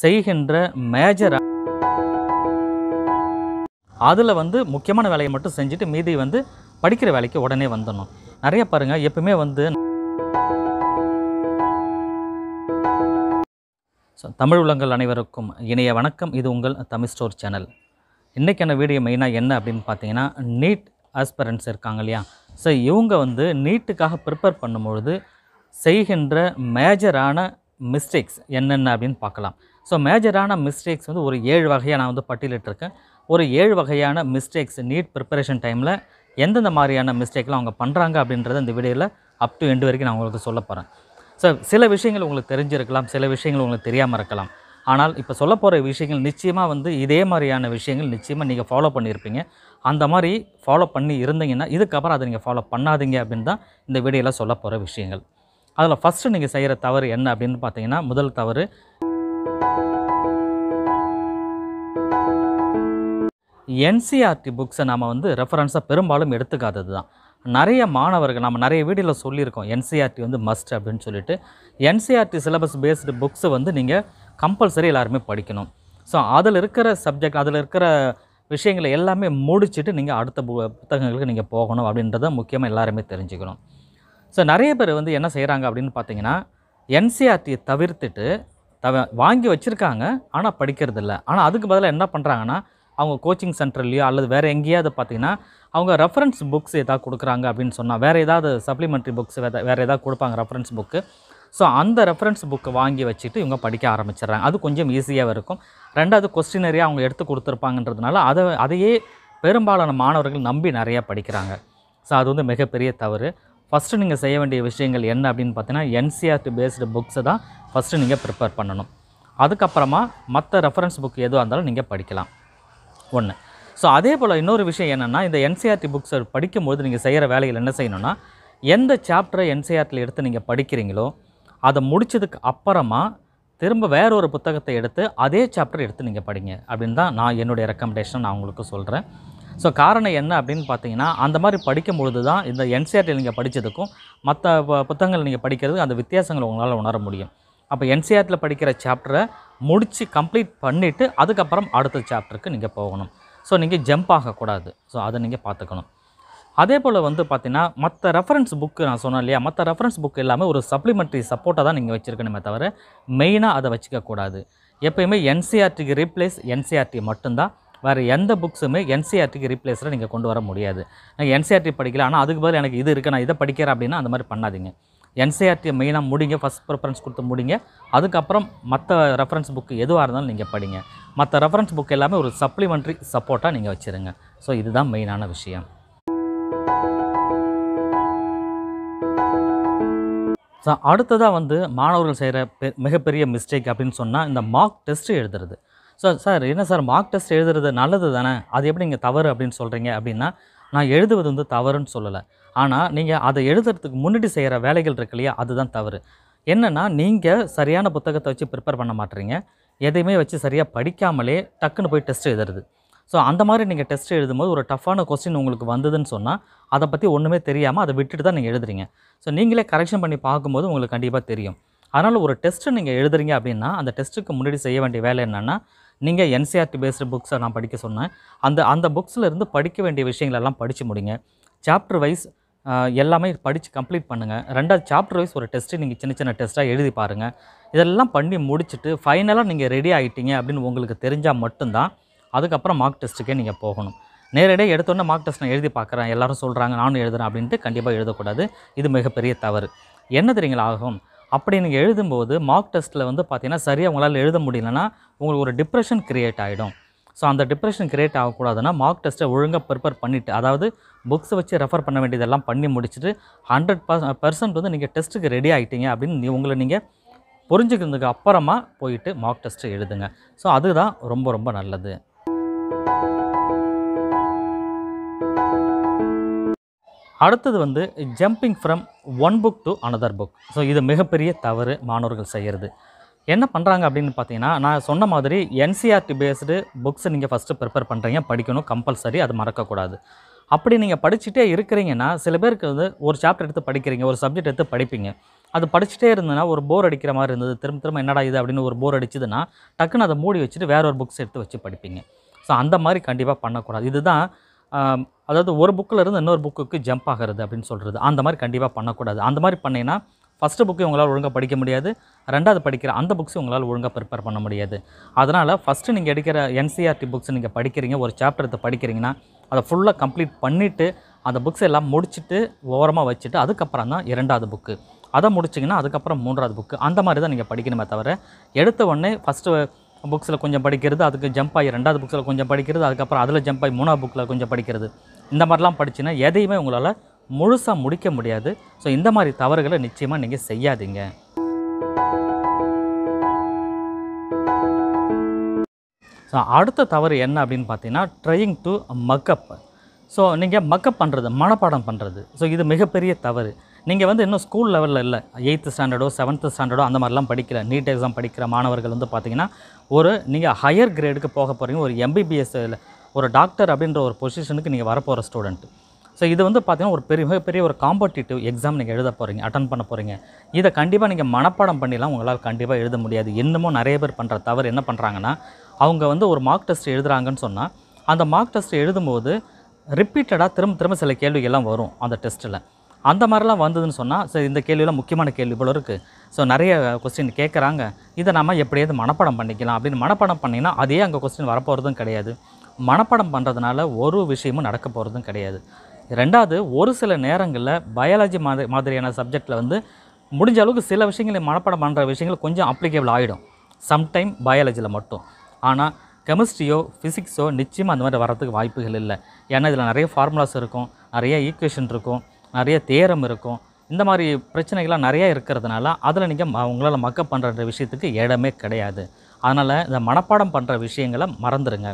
செய்கின்ற மேஜர் அதில் வந்து முக்கியமான வேலையை மட்டும் செஞ்சுட்டு மீதி வந்து படிக்கிற வேலைக்கு உடனே வந்துடணும் நிறைய பாருங்கள் எப்பவுமே வந்து ஸோ தமிழ் உலகங்கள் அனைவருக்கும் இணைய வணக்கம் இது உங்கள் தமிழ் ஸ்டோர் சேனல் இன்றைக்கான வீடியோ மெயினாக என்ன அப்படின்னு பார்த்தீங்கன்னா நீட் ஆஸ்பரன்ஸ் இருக்காங்க இல்லையா ஸோ இவங்க வந்து நீட்டுக்காக ப்ரிப்பேர் பண்ணும்பொழுது செய்கின்ற மேஜரான மிஸ்டேக்ஸ் என்னென்ன அப்படின்னு பார்க்கலாம் ஸோ மேஜரான மிஸ்டேக்ஸ் வந்து ஒரு ஏழு வகையாக நான் வந்து பட்டியலிட்டிருக்கேன் ஒரு ஏழு வகையான மிஸ்டேக்ஸ் நீட் ப்ரிப்பரேஷன் டைமில் எந்தெந்த மாதிரியான மிஸ்டேக்லாம் அவங்க பண்ணுறாங்க அப்படின்றத இந்த வீடியோவில் அப் டு எண்டு வரைக்கும் நான் உங்களுக்கு சொல்ல போகிறேன் ஸோ சில விஷயங்கள் உங்களுக்கு தெரிஞ்சிருக்கலாம் சில விஷயங்கள் உங்களுக்கு தெரியாமல் இருக்கலாம் ஆனால் இப்போ சொல்ல போகிற விஷயங்கள் நிச்சயமாக வந்து இதே மாதிரியான விஷயங்கள் நிச்சயமாக நீங்கள் ஃபாலோ பண்ணியிருப்பீங்க அந்த மாதிரி ஃபாலோ பண்ணி இருந்தீங்கன்னா இதுக்கப்புறம் அதை நீங்கள் ஃபாலோ பண்ணாதீங்க அப்படின்னு தான் இந்த வீடியோவில் சொல்ல போகிற விஷயங்கள் அதில் ஃபஸ்ட்டு நீங்கள் செய்கிற தவறு என்ன அப்படின்னு பார்த்தீங்கன்னா முதல் தவறு என்சிஆர்டி புக்ஸை நாம் வந்து ரெஃபரன்ஸாக பெரும்பாலும் எடுத்துக்காதது தான் நிறைய மாணவர்கள் நம்ம நிறைய வீடியோவில் சொல்லியிருக்கோம் என்சிஆர்டி e வந்து மஸ்ட் அப்படின்னு சொல்லிட்டு என்சிஆர்டி சிலபஸ் பேஸ்டு புக்ஸை வந்து நீங்கள் கம்பல்சரி எல்லாருமே படிக்கணும் ஸோ அதில் இருக்கிற சப்ஜெக்ட் அதில் இருக்கிற விஷயங்களை எல்லாமே முடிச்சுட்டு நீங்கள் அடுத்த பு புத்தகங்களுக்கு நீங்கள் போகணும் அப்படின்றத முக்கியமாக எல்லாருமே தெரிஞ்சுக்கணும் ஸோ நிறைய பேர் வந்து என்ன செய்கிறாங்க அப்படின்னு பார்த்தீங்கன்னா என்சிஆர்டியை e தவிர்த்துட்டு தவ வாங்கி வச்சுருக்காங்க ஆனால் படிக்கிறதில்ல ஆனால் அதுக்கு பதிலாக என்ன பண்ணுறாங்கன்னா அவங்க கோச்சிங் சென்டர்லேயோ அல்லது வேறு எங்கேயாவது பார்த்தீங்கன்னா அவங்க ரெஃபரன்ஸ் புக்ஸ் எதாவது கொடுக்குறாங்க அப்படின்னு சொன்னால் வேறு ஏதாவது சப்ளிமெண்ட்ரி புக்ஸ் வேறு வேறு ஏதாவது கொடுப்பாங்க ரெஃபரன்ஸ் புக்கு ஸோ அந்த ரெஃபரன்ஸ் புக்கை வாங்கி வச்சுட்டு இவங்க படிக்க ஆரம்பிச்சிடுறாங்க அது கொஞ்சம் ஈஸியாக இருக்கும் ரெண்டாவது கொஸ்டினரியே அவங்க எடுத்து கொடுத்துருப்பாங்கன்றதுனால அதை அதையே பெரும்பாலான மாணவர்கள் நம்பி நிறையா படிக்கிறாங்க ஸோ அது வந்து மிகப்பெரிய தவறு ஃபஸ்ட்டு நீங்கள் செய்ய வேண்டிய விஷயங்கள் என்ன அப்படின்னு பார்த்தீங்கன்னா என்சிஆர்டி பேஸ்டு புக்ஸை தான் ஃபஸ்ட்டு நீங்கள் ப்ரிப்பேர் பண்ணணும் அதுக்கப்புறமா மற்ற ரெஃபரன்ஸ் புக் எதுவாக இருந்தாலும் நீங்கள் படிக்கலாம் ஒன்று ஸோ அதே போல் இன்னொரு விஷயம் என்னென்னா இந்த என்சிஆர்டி புக்ஸை e படிக்கும்போது நீங்கள் செய்கிற வேலையில் என்ன செய்யணும்னா எந்த சாப்டரை என்சிஆர்டியில் e எடுத்து நீங்கள் படிக்கிறீங்களோ அதை முடித்ததுக்கு அப்புறமா திரும்ப வேற ஒரு புத்தகத்தை எடுத்து அதே சாப்டர் எடுத்து நீங்கள் படிங்க அப்படின்னு தான் நான் என்னுடைய ரெக்கமெண்டேஷன் நான் உங்களுக்கு சொல்கிறேன் ஸோ காரணம் என்ன அப்படின்னு பார்த்தீங்கன்னா அந்த மாதிரி படிக்கும்பொழுது தான் இந்த என்சிஆர்டியில் e நீங்கள் படித்ததுக்கும் மற்ற புத்தகங்கள் நீங்கள் படிக்கிறது அந்த வித்தியாசங்களை உங்களால் உணர முடியும் அப்போ என்சிஆர்டில் e படிக்கிற சாப்டரை முடித்து கம்ப்ளீட் பண்ணிவிட்டு அதுக்கப்புறம் அடுத்த சாப்டருக்கு நீங்கள் போகணும் ஸோ நீங்கள் ஜம்ப் ஆகக்கூடாது ஸோ அதை நீங்கள் பார்த்துக்கணும் அதே போல் வந்து பார்த்தீங்கன்னா மற்ற ரெஃபரன்ஸ் புக்கு நான் சொன்னேன் இல்லையா மற்ற ரெஃபரன்ஸ் புக் எல்லாமே ஒரு சப்ளிமெண்ட்ரி சப்போர்ட்டாக தான் நீங்கள் வச்சுருக்கணுமே தவிர மெயினாக அதை வச்சுக்கக்கூடாது எப்போயுமே என்சிஆர்டிக்கு e ரீப்ளேஸ் என்சிஆர்டி e மட்டும்தான் வேறு எந்த புக்ஸுமே என்சிஆர்டிக்கு ரீப்ளேஸில் நீங்கள் கொண்டு வர முடியாது நான் என்சிஆர்டி படிக்கல ஆனால் அதுக்கு பதில் எனக்கு இது இருக்குது நான் இதை படிக்கிறேன் அப்படின்னா அந்த மாதிரி பண்ணாதீங்க என்சிஆர்டி e மெயினாக முடிங்க ஃபஸ்ட் ப்ரிஃபரன்ஸ் கொடுத்து முடிங்க அதுக்கப்புறம் மற்ற ரெஃபரன்ஸ் புக்கு எதுவாக இருந்தாலும் நீங்கள் படிங்க மற்ற ரெஃபரன்ஸ் புக் எல்லாமே ஒரு சப்ளிமெண்ட்ரி சப்போர்ட்டாக நீங்கள் வச்சுருங்க ஸோ இதுதான் மெயினான விஷயம் ஸோ அடுத்ததாக வந்து மாணவர்கள் செய்கிற பெ மிகப்பெரிய மிஸ்டேக் அப்படின்னு சொன்னால் இந்த மார்க் டெஸ்ட் எழுதுறது ஸோ சார் என்ன சார் மார்க் டெஸ்ட் எழுதுறது நல்லது தானே அது எப்படி நீங்கள் தவறு அப்படின்னு சொல்கிறீங்க அப்படின்னா நான் எழுதுவது வந்து தவறுன்னு சொல்லலை ஆனால் நீங்கள் அதை எழுதுறதுக்கு முன்னாடி செய்கிற வேலைகள் இருக்கு இல்லையா அதுதான் தவறு என்னென்னா நீங்கள் சரியான புத்தகத்தை வச்சு ப்ரிப்பேர் பண்ண மாட்டீங்க எதையுமே வச்சு சரியாக படிக்காமலே டக்குன்னு போய் டெஸ்ட் எழுதுறது ஸோ அந்த மாதிரி நீங்கள் டெஸ்ட் எழுதும்போது ஒரு டஃப்பான கொஸ்டின் உங்களுக்கு வந்ததுன்னு சொன்னால் அதை பற்றி ஒன்றுமே தெரியாமல் அதை விட்டுட்டு தான் நீங்கள் எழுதுறீங்க ஸோ நீங்களே கரெக்ஷன் பண்ணி பார்க்கும்போது உங்களுக்கு கண்டிப்பாக தெரியும் அதனால் ஒரு டெஸ்ட்டு நீங்கள் எழுதுறீங்க அப்படின்னா அந்த டெஸ்ட்டுக்கு முன்னாடி செய்ய வேண்டிய வேலை என்னென்னா நீங்கள் என்சிஆர்டி பேஸ்டு புக்ஸை நான் படிக்க சொன்னேன் அந்த அந்த புக்ஸில் இருந்து படிக்க வேண்டிய விஷயங்களெல்லாம் படித்து முடிங்க சாப்டர் வைஸ் எல்லாமே படித்து கம்ப்ளீட் பண்ணுங்கள் ரெண்டாவது சாப்டர் வைஸ் ஒரு டெஸ்ட்டு நீங்கள் சின்ன சின்ன டெஸ்ட்டாக எழுதி பாருங்கள் இதெல்லாம் பண்ணி முடிச்சுட்டு ஃபைனலாக நீங்கள் ரெடி ஆகிட்டீங்க அப்படின்னு உங்களுக்கு தெரிஞ்சால் மட்டும்தான் அதுக்கப்புறம் மார்க் டெஸ்ட்டுக்கே நீங்கள் போகணும் நேரடியாக எடுத்தோன்னே மார்க் டெஸ்ட் நான் எழுதி பார்க்குறேன் எல்லோரும் சொல்கிறாங்க நானும் எழுதுகிறேன் அப்படின்ட்டு கண்டிப்பாக எழுதக்கூடாது இது மிகப்பெரிய தவறு என்ன தெரியுங்களா ஆகும் அப்படி நீங்கள் எழுதும்போது மார்க் டெஸ்ட்டில் வந்து பார்த்தீங்கன்னா சரியாக உங்களால் எழுத முடியலன்னா உங்களுக்கு ஒரு டிப்ரெஷன் க்ரியேட் ஆகிடும் ஸோ அந்த டிப்ரெஷன் க்ரியேட் ஆகக்கூடாதுன்னா மார்க் டெஸ்ட்டை ஒழுங்காக ப்ரிப்பேர் பண்ணிவிட்டு அதாவது புக்ஸ் வச்சு ரெஃபர் பண்ண வேண்டியதெல்லாம் பண்ணி முடிச்சுட்டு ஹண்ட்ரட் பர்சன்ட் வந்து நீங்கள் டெஸ்ட்டுக்கு ரெடி ஆகிட்டீங்க அப்படின்னு உங்களை நீங்கள் புரிஞ்சுக்கிறதுக்கு அப்புறமா போயிட்டு மார்க் டெஸ்ட்டு எழுதுங்க ஸோ அதுதான் ரொம்ப ரொம்ப நல்லது அடுத்தது வந்து jumping from one book to another book so இது மிகப்பெரிய தவறு மாணவர்கள் செய்கிறது என்ன பண்ணுறாங்க அப்படின்னு பார்த்தீங்கன்னா நான் சொன்ன மாதிரி என்சிஆர்டி பேஸ்டு புக்ஸை நீங்கள் ஃபஸ்ட்டு ப்ரிப்பேர் பண்ணுறீங்க படிக்கணும் கம்பல்சரி அது மறக்கக்கூடாது அப்படி நீங்கள் படிச்சுட்டே இருக்கிறீங்கன்னா சில பேருக்கு வந்து ஒரு சாப்டர் எடுத்து படிக்கிறீங்க ஒரு சப்ஜெக்ட் எடுத்து படிப்பீங்க அது படிச்சுட்டே இருந்ததுன்னா ஒரு போர் அடிக்கிற மாதிரி இருந்தது திரும்ப திரும்ப என்னடா இது அப்படின்னு ஒரு போர் அடிச்சதுன்னா டக்குன்னு அதை மூடி வச்சுட்டு வேற ஒரு புக்ஸ் எடுத்து வச்சு படிப்பீங்க ஸோ அந்த மாதிரி கண்டிப்பாக பண்ணக்கூடாது இதுதான் அதாவது ஒரு புக்கில் இருந்து இன்னொரு புக்குக்கு ஜம்ப் ஆகிறது அப்படின்னு சொல்கிறது அந்த மாதிரி கண்டிப்பாக பண்ணக்கூடாது அந்த மாதிரி பண்ணிங்கன்னா ஃபஸ்ட்டு புக்கு உங்களால் ஒழுங்காக படிக்க முடியாது ரெண்டாவது படிக்கிற அந்த புக்ஸும் உங்களால் ஒழுங்காக ப்ரிப்பேர் பண்ண முடியாது அதனால் ஃபஸ்ட்டு நீங்கள் எடுக்கிற என்சிஆர்டி புக்ஸ் நீங்கள் படிக்கிறீங்க ஒரு சாப்டரத்தை படிக்கிறீங்கன்னா அதை ஃபுல்லாக கம்ப்ளீட் பண்ணிவிட்டு அந்த புக்ஸ் எல்லாம் முடிச்சுட்டு ஓரமாக வச்சுட்டு அதுக்கப்புறம் தான் இரண்டாவது புக்கு அதை முடிச்சிங்கன்னா அதுக்கப்புறம் மூன்றாவது புக்கு அந்த மாதிரி தான் நீங்கள் படிக்கணுமே தவிர எடுத்த உடனே ஃபஸ்ட்டு புக்ஸில் கொஞ்சம் படிக்கிறது அதுக்கு ஜம்ப் ஆகி ரெண்டாவது புக்ஸில் கொஞ்சம் படிக்கிறது அதுக்கப்புறம் அதில் ஜம்ப் ஆகி மூணாவது புக்கில் கொஞ்சம் படிக்கிறது இந்த மாதிரிலாம் படிச்சுன்னா எதையுமே உங்களால் முழுசாக முடிக்க முடியாது ஸோ இந்த மாதிரி தவறுகளை நிச்சயமாக நீங்கள் செய்யாதீங்க ஸோ அடுத்த தவறு என்ன அப்படின்னு பார்த்தீங்கன்னா ட்ரையிங் டு மக்கப் ஸோ நீங்கள் மக்கப் பண்ணுறது மனப்பாடம் பண்ணுறது ஸோ இது மிகப்பெரிய தவறு நீங்கள் வந்து இன்னும் ஸ்கூல் லெவலில் இல்லை எயித்து ஸ்டாண்டர்டோ செவன்த்து ஸ்டாண்டர்டோ அந்த மாதிரிலாம் படிக்கிற நீட் எக்ஸாம் படிக்கிற மாணவர்கள் வந்து பார்த்திங்கன்னா ஒரு நீங்கள் ஹையர் கிரேடுக்கு போக போகிறீங்க ஒரு எம்பிபிஎஸ் ஒரு டாக்டர் அப்படின்ற ஒரு பொசிஷனுக்கு நீங்கள் வரப்போகிற ஸ்டூடெண்ட்டு ஸோ இது வந்து பார்த்திங்கன்னா ஒரு பெரிய மிகப்பெரிய ஒரு காம்படிட்டிவ் எக்ஸாம் நீங்கள் எழுத போகிறீங்க அட்டன் பண்ண போகிறீங்க இதை கண்டிப்பாக நீங்கள் மனப்பாடம் பண்ணிலாம் உங்களால் கண்டிப்பாக எழுத முடியாது இன்னமும் நிறைய பேர் பண்ணுற தவறு என்ன பண்ணுறாங்கன்னா அவங்க வந்து ஒரு மார்க் டெஸ்ட் எழுதுகிறாங்கன்னு சொன்னால் அந்த மார்க் டெஸ்ட் எழுதும்போது ரிப்பீட்டடாக திரும்ப திரும்ப சில கேள்விகள்லாம் வரும் அந்த டெஸ்ட்டில் அந்த மாதிரிலாம் வந்ததுன்னு சொன்னால் சரி இந்த கேள்வியெல்லாம் முக்கியமான கேள்வி இவ்வளோ இருக்குது ஸோ நிறைய கொஸ்டின் கேட்குறாங்க இதை நம்ம எப்படியாவது மனப்பாடம் பண்ணிக்கலாம் அப்படின்னு மனப்பாடம் பண்ணிங்கன்னா அதே அங்கே கொஸ்டின் வரப்போகிறதும் கிடையாது மனப்பாடம் பண்ணுறதுனால ஒரு விஷயமும் நடக்க போகிறதும் கிடையாது ரெண்டாவது ஒரு சில நேரங்களில் பயாலஜி மாதிரி மாதிரியான சப்ஜெக்டில் வந்து முடிஞ்ச அளவுக்கு சில விஷயங்களை மனப்பாடம் பண்ணுற விஷயங்கள் கொஞ்சம் அப்ளிகேபிள் ஆகிடும் சம்டைம் பயாலஜியில் மட்டும் ஆனால் கெமிஸ்ட்ரியோ ஃபிசிக்ஸோ நிச்சயமாக அந்த மாதிரி வரதுக்கு வாய்ப்புகள் இல்லை ஏன்னா இதில் நிறைய ஃபார்முலாஸ் இருக்கும் நிறைய ஈக்குவேஷன் இருக்கும் நிறைய தேரம் இருக்கும் இந்த மாதிரி பிரச்சனைகள்லாம் நிறையா இருக்கிறதுனால அதில் நீங்கள் உங்களால் மக்கப் பண்ணுற விஷயத்துக்கு இடமே கிடையாது அதனால் இந்த மனப்பாடம் பண்ணுற விஷயங்களை மறந்துடுங்க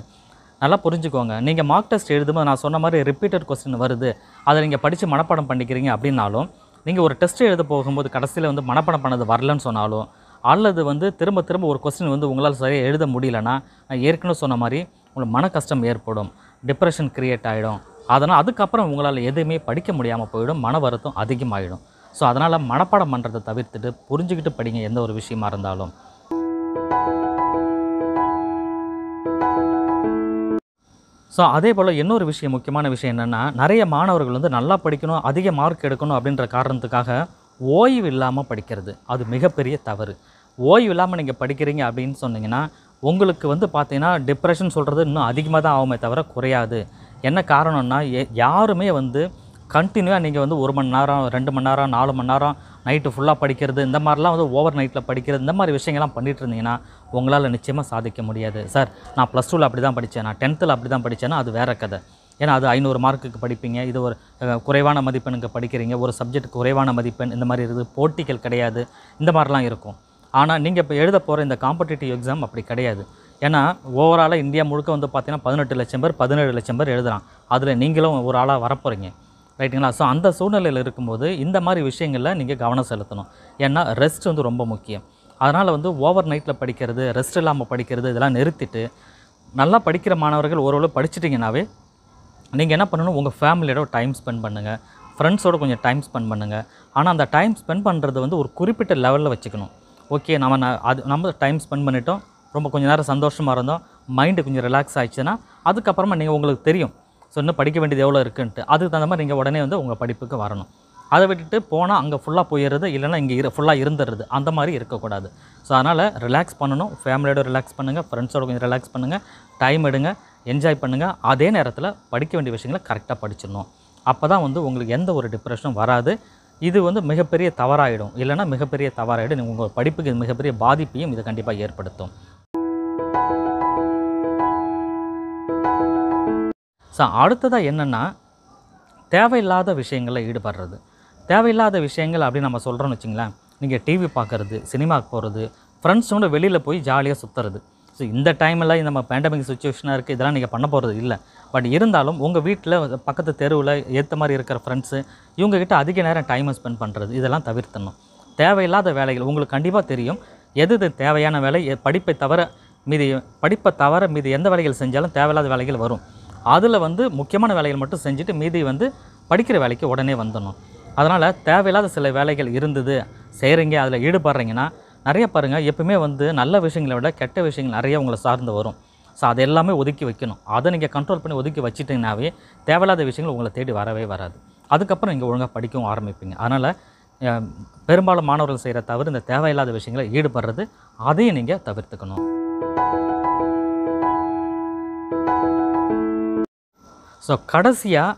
நல்லா புரிஞ்சுக்கோங்க நீங்கள் மார்க் டெஸ்ட் எழுதும்போது நான் சொன்ன மாதிரி ரிப்பீட்டட் கொஸ்டின் வருது அதை நீங்கள் படித்து மனப்பாடம் பண்ணிக்கிறீங்க அப்படின்னாலும் நீங்கள் ஒரு டெஸ்ட் எழுத போகும்போது கடைசியில் வந்து மனப்பாடம் பண்ணது வரலன்னு சொன்னாலும் அல்லது வந்து திரும்ப திரும்ப ஒரு கொஸ்டின் வந்து உங்களால் சரியாக எழுத முடியலன்னா ஏற்கனவே சொன்ன மாதிரி உங்களுக்கு மன கஷ்டம் ஏற்படும் டிப்ரெஷன் க்ரியேட் ஆகிடும் அதனால் அதுக்கப்புறம் உங்களால் எதுவுமே படிக்க முடியாமல் போயிடும் மன வருத்தம் அதிகமாகிடும் ஸோ அதனால் மனப்பாடம் பண்ணுறதை தவிர்த்துட்டு புரிஞ்சுக்கிட்டு படிங்க எந்த ஒரு விஷயமா இருந்தாலும் ஸோ அதே போல் இன்னொரு விஷயம் முக்கியமான விஷயம் என்னென்னா நிறைய மாணவர்கள் வந்து நல்லா படிக்கணும் அதிக மார்க் எடுக்கணும் அப்படின்ற காரணத்துக்காக ஓய்வு இல்லாமல் படிக்கிறது அது மிகப்பெரிய தவறு ஓய்வு இல்லாமல் நீங்கள் படிக்கிறீங்க அப்படின்னு சொன்னீங்கன்னா உங்களுக்கு வந்து பார்த்தீங்கன்னா டிப்ரெஷன் சொல்கிறது இன்னும் அதிகமாக தான் ஆகுமே தவிர குறையாது என்ன காரணம்னா யாருமே வந்து கண்டினியூவாக நீங்கள் வந்து ஒரு மணி நேரம் ரெண்டு மணி நேரம் நாலு மணி நேரம் நைட்டு ஃபுல்லாக படிக்கிறது இந்த மாதிரிலாம் வந்து ஓவர் நைட்டில் படிக்கிறது இந்த மாதிரி விஷயங்கள்லாம் பண்ணிகிட்டு இருந்தீங்கன்னா உங்களால் நிச்சயமாக சாதிக்க முடியாது சார் நான் ப்ளஸ் டூவில் அப்படி தான் படித்தேன் நான் டென்த்தில் அப்படி தான் படித்தேன்னா அது வேறு கதை ஏன்னா அது ஐநூறு மார்க்குக்கு படிப்பீங்க இது ஒரு குறைவான மதிப்பெண்ணுக்கு படிக்கிறீங்க ஒரு சப்ஜெக்ட் குறைவான மதிப்பெண் இந்த மாதிரி இருக்குது போட்டிகள் கிடையாது இந்த மாதிரிலாம் இருக்கும் ஆனால் நீங்கள் இப்போ எழுத போகிற இந்த காம்படிட்டிவ் எக்ஸாம் அப்படி கிடையாது ஏன்னா ஓவராலாக இந்தியா முழுக்க வந்து பார்த்தீங்கன்னா பதினெட்டு லட்சம் பேர் பதினேழு லட்சம் பேர் எழுதுகிறான் அதில் நீங்களும் ஒரு ஆளாக வரப்போகிறீங்க ரைட்டுங்களா ஸோ அந்த சூழ்நிலையில் இருக்கும்போது இந்த மாதிரி விஷயங்களில் நீங்கள் கவனம் செலுத்தணும் ஏன்னா ரெஸ்ட் வந்து ரொம்ப முக்கியம் அதனால் வந்து ஓவர் நைட்டில் படிக்கிறது ரெஸ்ட் இல்லாமல் படிக்கிறது இதெல்லாம் நிறுத்திட்டு நல்லா படிக்கிற மாணவர்கள் ஓரளவு படிச்சுட்டிங்கனாவே நீங்கள் என்ன பண்ணணும் உங்கள் ஃபேமிலியோட டைம் ஸ்பெண்ட் பண்ணுங்கள் ஃப்ரெண்ட்ஸோட கொஞ்சம் டைம் ஸ்பெண்ட் பண்ணுங்கள் ஆனால் அந்த டைம் ஸ்பெண்ட் பண்ணுறது வந்து ஒரு குறிப்பிட்ட லெவலில் வச்சுக்கணும் ஓகே நம்ம அது நம்ம டைம் ஸ்பெண்ட் பண்ணிட்டோம் ரொம்ப கொஞ்சம் நேரம் சந்தோஷமாக இருந்தோம் மைண்டு கொஞ்சம் ரிலாக்ஸ் ஆகிடுச்சுன்னா அதுக்கப்புறமா நீங்கள் உங்களுக்கு தெரியும் ஸோ இன்னும் படிக்க வேண்டியது எவ்வளோ இருக்குன்ட்டு அதுக்கு தகுந்த மாதிரி நீங்கள் உடனே வந்து உங்கள் படிப்புக்கு வரணும் அதை விட்டுட்டு போனால் அங்கே ஃபுல்லாக போயிடுறது இல்லைன்னா இங்கே இரு ஃபுல்லாக இருந்துடுறது அந்த மாதிரி இருக்கக்கூடாது ஸோ அதனால் ரிலாக்ஸ் பண்ணணும் ஃபேமிலியோட ரிலாக்ஸ் பண்ணுங்கள் ஃப்ரெண்ட்ஸோட கொஞ்சம் ரிலாக்ஸ் பண்ணுங்கள் டைம் எடுங்க என்ஜாய் பண்ணுங்கள் அதே நேரத்தில் படிக்க வேண்டிய விஷயங்களை கரெக்டாக படிச்சிடணும் அப்போ தான் வந்து உங்களுக்கு எந்த ஒரு டிப்ரெஷனும் வராது இது வந்து மிகப்பெரிய தவறாயிடும் இல்லைனா மிகப்பெரிய தவறாயிடும் உங்கள் படிப்புக்கு மிகப்பெரிய பாதிப்பையும் இது கண்டிப்பாக ஏற்படுத்தும் ஸோ அடுத்ததாக என்னென்னா தேவையில்லாத விஷயங்களில் ஈடுபடுறது தேவையில்லாத விஷயங்கள் அப்படி நம்ம சொல்கிறோம்னு வச்சுங்களேன் நீங்கள் டிவி பார்க்குறது சினிமாவுக்கு போகிறது ஃப்ரெண்ட்ஸோட வெளியில் போய் ஜாலியாக சுற்றுறது ஸோ இந்த டைமில் நம்ம பேண்டமிக் சுச்சுவேஷனாக இருக்குது இதெல்லாம் நீங்கள் பண்ண போகிறது இல்லை பட் இருந்தாலும் உங்கள் வீட்டில் பக்கத்து தெருவில் ஏற்ற மாதிரி இருக்கிற ஃப்ரெண்ட்ஸு இவங்கக்கிட்ட அதிக நேரம் டைமை ஸ்பெண்ட் பண்ணுறது இதெல்லாம் தவிர்த்தணும் தேவையில்லாத வேலைகள் உங்களுக்கு கண்டிப்பாக தெரியும் எது இது தேவையான வேலை படிப்பை தவிர மீதி படிப்பை தவிர மீதி எந்த வேலைகள் செஞ்சாலும் தேவையில்லாத வேலைகள் வரும் அதில் வந்து முக்கியமான வேலைகள் மட்டும் செஞ்சுட்டு மீதி வந்து படிக்கிற வேலைக்கு உடனே வந்துடணும் அதனால் தேவையில்லாத சில வேலைகள் இருந்தது செய்கிறீங்க அதில் ஈடுபடுறீங்கன்னா நிறைய பாருங்கள் எப்பவுமே வந்து நல்ல விஷயங்களை விட கெட்ட விஷயங்கள் நிறைய உங்களை சார்ந்து வரும் ஸோ அதை எல்லாமே ஒதுக்கி வைக்கணும் அதை நீங்கள் கண்ட்ரோல் பண்ணி ஒதுக்கி வச்சிட்டிங்கனாவே தேவையில்லாத விஷயங்கள் உங்களை தேடி வரவே வராது அதுக்கப்புறம் நீங்கள் ஒழுங்காக படிக்கவும் ஆரம்பிப்பீங்க அதனால் பெரும்பாலும் மாணவர்கள் செய்கிற தவிர இந்த தேவையில்லாத விஷயங்களை ஈடுபடுறது அதையும் நீங்கள் தவிர்த்துக்கணும் ஸோ கடைசியாக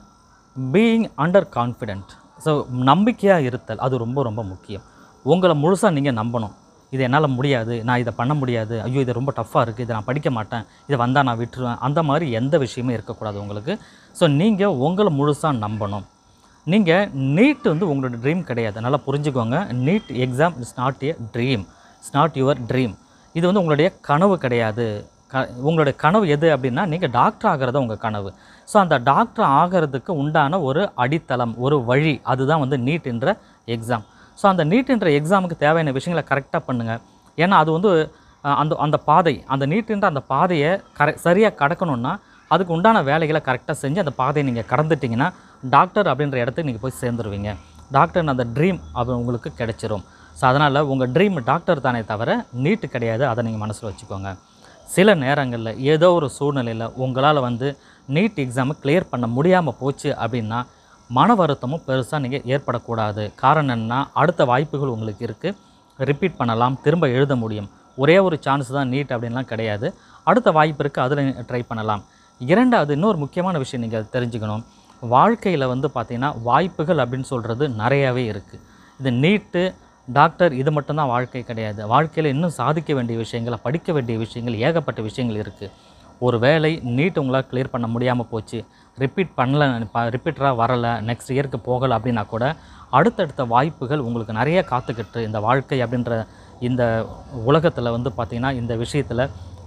பீயிங் அண்டர் கான்ஃபிடென்ட் ஸோ நம்பிக்கையாக இருத்தல் அது ரொம்ப ரொம்ப முக்கியம் உங்களை முழுசாக நீங்கள் நம்பணும் இது என்னால் முடியாது நான் இதை பண்ண முடியாது ஐயோ இது ரொம்ப டஃப்பாக இருக்குது இதை நான் படிக்க மாட்டேன் இதை வந்தால் நான் விட்டுருவேன் அந்த மாதிரி எந்த விஷயமும் இருக்கக்கூடாது உங்களுக்கு ஸோ நீங்கள் உங்களை முழுசாக நம்பணும் நீங்கள் நீட் வந்து உங்களோட ட்ரீம் கிடையாது நல்லா புரிஞ்சுக்கோங்க NEET exam it's not a dream it's not your dream இது வந்து உங்களுடைய கனவு கிடையாது க உங்களுடைய கனவு எது அப்படின்னா நீங்கள் டாக்டர் ஆகிறது உங்கள் கனவு ஸோ அந்த டாக்டர் ஆகிறதுக்கு உண்டான ஒரு அடித்தளம் ஒரு வழி அதுதான் வந்து நீட் என்ற எக்ஸாம் ஸோ அந்த நீட் என்ற எக்ஸாமுக்கு தேவையான விஷயங்களை கரெக்டாக பண்ணுங்கள் ஏன்னா அது வந்து அந்த அந்த பாதை அந்த நீட்டுன்ற அந்த பாதையை கர சரியாக கடக்கணும்னா அதுக்கு உண்டான வேலைகளை கரெக்டாக செஞ்சு அந்த பாதையை நீங்கள் கடந்துட்டிங்கன்னா டாக்டர் அப்படின்ற இடத்துக்கு நீங்கள் போய் சேர்ந்துருவீங்க டாக்டர் அந்த ட்ரீம் அது உங்களுக்கு கிடைச்சிரும் ஸோ அதனால் உங்கள் ட்ரீம் டாக்டர் தானே தவிர நீட்டு கிடையாது அதை நீங்கள் மனசில் வச்சுக்கோங்க சில நேரங்களில் ஏதோ ஒரு சூழ்நிலையில் உங்களால் வந்து நீட் எக்ஸாமை கிளியர் பண்ண முடியாமல் போச்சு அப்படின்னா மன வருத்தமும் பெருசாக நீங்கள் ஏற்படக்கூடாது காரணம் என்னென்னா அடுத்த வாய்ப்புகள் உங்களுக்கு இருக்குது ரிப்பீட் பண்ணலாம் திரும்ப எழுத முடியும் ஒரே ஒரு சான்ஸ் தான் நீட் அப்படின்லாம் கிடையாது அடுத்த வாய்ப்பு இருக்குது அதில் ட்ரை பண்ணலாம் இரண்டாவது இன்னொரு முக்கியமான விஷயம் நீங்கள் தெரிஞ்சுக்கணும் வாழ்க்கையில் வந்து பார்த்திங்கன்னா வாய்ப்புகள் அப்படின்னு சொல்கிறது நிறையாவே இருக்குது இது நீட்டு டாக்டர் இது மட்டும்தான் வாழ்க்கை கிடையாது வாழ்க்கையில் இன்னும் சாதிக்க வேண்டிய விஷயங்களை படிக்க வேண்டிய விஷயங்கள் ஏகப்பட்ட விஷயங்கள் இருக்குது ஒரு வேலை நீட் உங்களால் கிளியர் பண்ண முடியாமல் போச்சு ரிப்பீட் பண்ணலை ரிப்பீட்டராக வரலை நெக்ஸ்ட் இயருக்கு போகலை அப்படின்னா கூட அடுத்தடுத்த வாய்ப்புகள் உங்களுக்கு நிறைய காத்துக்கிட்டு இந்த வாழ்க்கை அப்படின்ற இந்த உலகத்தில் வந்து பார்த்திங்கன்னா இந்த விஷயத்தில்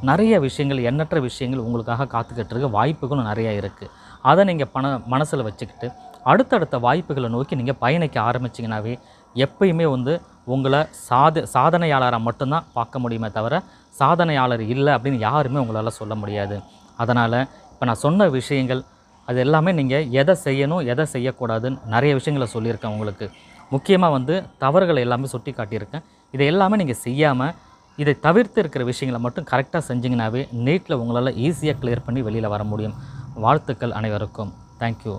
நிறைய விஷயங்கள் எண்ணற்ற விஷயங்கள் உங்களுக்காக காத்துக்கிட்டு இருக்க வாய்ப்புகளும் நிறையா இருக்குது அதை நீங்கள் பண மனசில் வச்சுக்கிட்டு அடுத்தடுத்த வாய்ப்புகளை நோக்கி நீங்கள் பயணிக்க ஆரம்பிச்சிங்கனாவே எப்பயுமே வந்து உங்களை சாத சாதனையாளராக மட்டும்தான் பார்க்க முடியுமே தவிர சாதனையாளர் இல்லை அப்படின்னு யாருமே உங்களால் சொல்ல முடியாது அதனால் இப்போ நான் சொன்ன விஷயங்கள் அது எல்லாமே நீங்கள் எதை செய்யணும் எதை செய்யக்கூடாதுன்னு நிறைய விஷயங்களை சொல்லியிருக்கேன் உங்களுக்கு முக்கியமாக வந்து தவறுகளை எல்லாமே சுட்டி காட்டியிருக்கேன் இதை எல்லாமே நீங்கள் செய்யாமல் இதை தவிர்த்து இருக்கிற விஷயங்களை மட்டும் கரெக்டாக செஞ்சிங்கனாவே நீட்டில் உங்களால் ஈஸியாக கிளியர் பண்ணி வெளியில் வர முடியும் வாழ்த்துக்கள் அனைவருக்கும் தேங்க்யூ